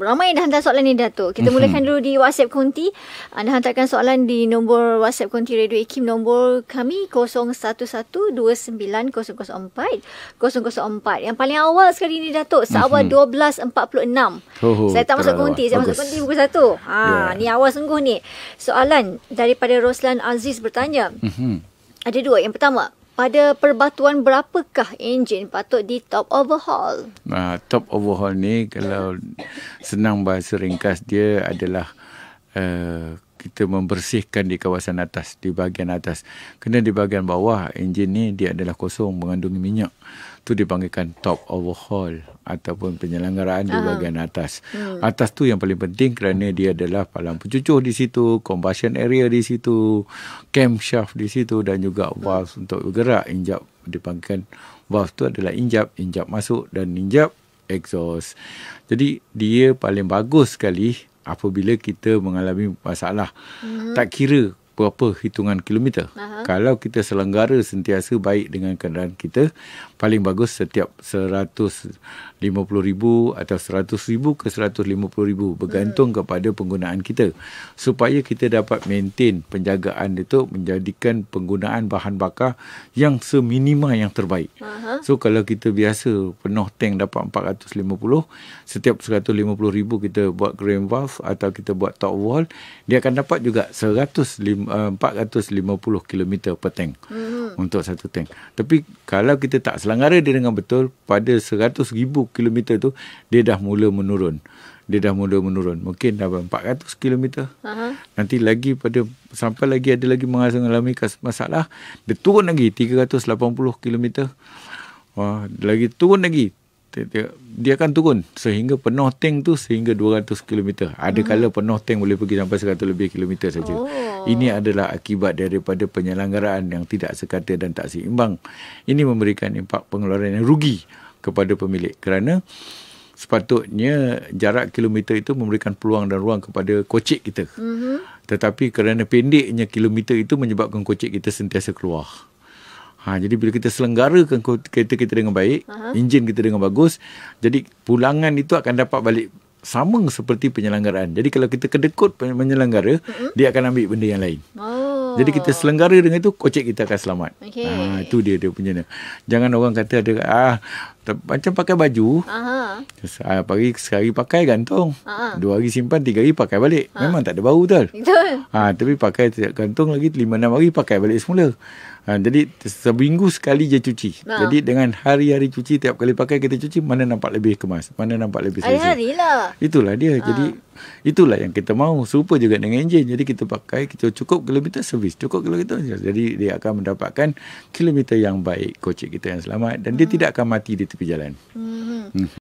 ramai yang dah hantar soalan ni dato. Kita mm-hmm. mulakan dulu di WhatsApp Konti. Anda hantarkan soalan di nombor WhatsApp Konti Radio Ikim nombor kami 0112904 004. Yang paling awal sekali ni dato seawal mm-hmm. 12.46. Oh, saya tak masuk Konti, saya masuk Konti pukul 1. Ha, yeah. ni awal sungguh ni. Soalan daripada Roslan Aziz bertanya. Mm-hmm. Ada dua. Yang pertama, pada perbatuan berapakah enjin patut di top overhaul? Uh, ha, top overhaul ni kalau senang bahasa ringkas dia adalah uh, kita membersihkan di kawasan atas, di bahagian atas. Kena di bahagian bawah, enjin ni dia adalah kosong, mengandungi minyak. Tu dipanggilkan top overhaul ataupun penyelenggaraan di bahagian atas. Hmm. Atas tu yang paling penting kerana dia adalah palang pencucuh di situ, combustion area di situ, camshaft di situ dan juga hmm. valve untuk bergerak, injap dipanggilkan valve tu adalah injap, injap masuk dan injap exhaust. Jadi dia paling bagus sekali apabila kita mengalami masalah hmm tak kira berapa hitungan kilometer. uh Kalau kita selenggara sentiasa baik dengan kenderaan kita, paling bagus setiap ribu atau ribu ke ribu bergantung hmm. kepada penggunaan kita. Supaya kita dapat maintain penjagaan itu menjadikan penggunaan bahan bakar yang seminima yang terbaik. uh So kalau kita biasa penuh tank dapat 450, setiap ribu kita buat green valve atau kita buat top wall, dia akan dapat juga 150 uh, 450 km per tank hmm. untuk satu tank. Tapi kalau kita tak selanggara dia dengan betul pada 100,000 km tu dia dah mula menurun. Dia dah mula menurun. Mungkin dah 400 km. Uh-huh. Nanti lagi pada sampai lagi ada lagi mengalami masalah, dia turun lagi 380 km. Wah, lagi turun lagi dia, dia akan turun sehingga penuh tank tu sehingga 200 km. Ada kala hmm. penuh tank boleh pergi sampai 100 lebih km saja. Oh. Ini adalah akibat daripada penyelenggaraan yang tidak sekata dan tak seimbang. Ini memberikan impak pengeluaran yang rugi kepada pemilik kerana sepatutnya jarak kilometer itu memberikan peluang dan ruang kepada kocik kita. Mm-hmm. Tetapi kerana pendeknya kilometer itu menyebabkan kocik kita sentiasa keluar. Ha, jadi bila kita selenggarakan kereta kita dengan baik, uh-huh. enjin kita dengan bagus, jadi pulangan itu akan dapat balik sama seperti penyelenggaraan. Jadi kalau kita kedekut penyelenggara, uh-huh. dia akan ambil benda yang lain. Oh. Jadi kita selenggara dengan itu, kocek kita akan selamat. Okay. Ha, itu dia dia punya. Jangan orang kata ada ah macam pakai baju. Aha. Ah, pagi sekali pakai gantung. Aha. Dua hari simpan, tiga hari pakai balik. Aha. Memang tak ada bau betul. Betul. Ha, tapi pakai tidak gantung lagi lima, enam hari pakai balik semula. Ha, jadi seminggu sekali je cuci. Ha. Jadi dengan hari-hari cuci, tiap kali pakai kita cuci, mana nampak lebih kemas. Mana nampak lebih selesai. Hari-hari lah. Itulah dia. Ha. Jadi itulah yang kita mahu. Serupa juga dengan enjin. Jadi kita pakai, kita cukup kilometer servis. Cukup kilometer Jadi dia akan mendapatkan kilometer yang baik. Kocik kita yang selamat. Dan hmm. dia ha. tidak akan mati di te pillarán. Mm -hmm. Mm-hmm.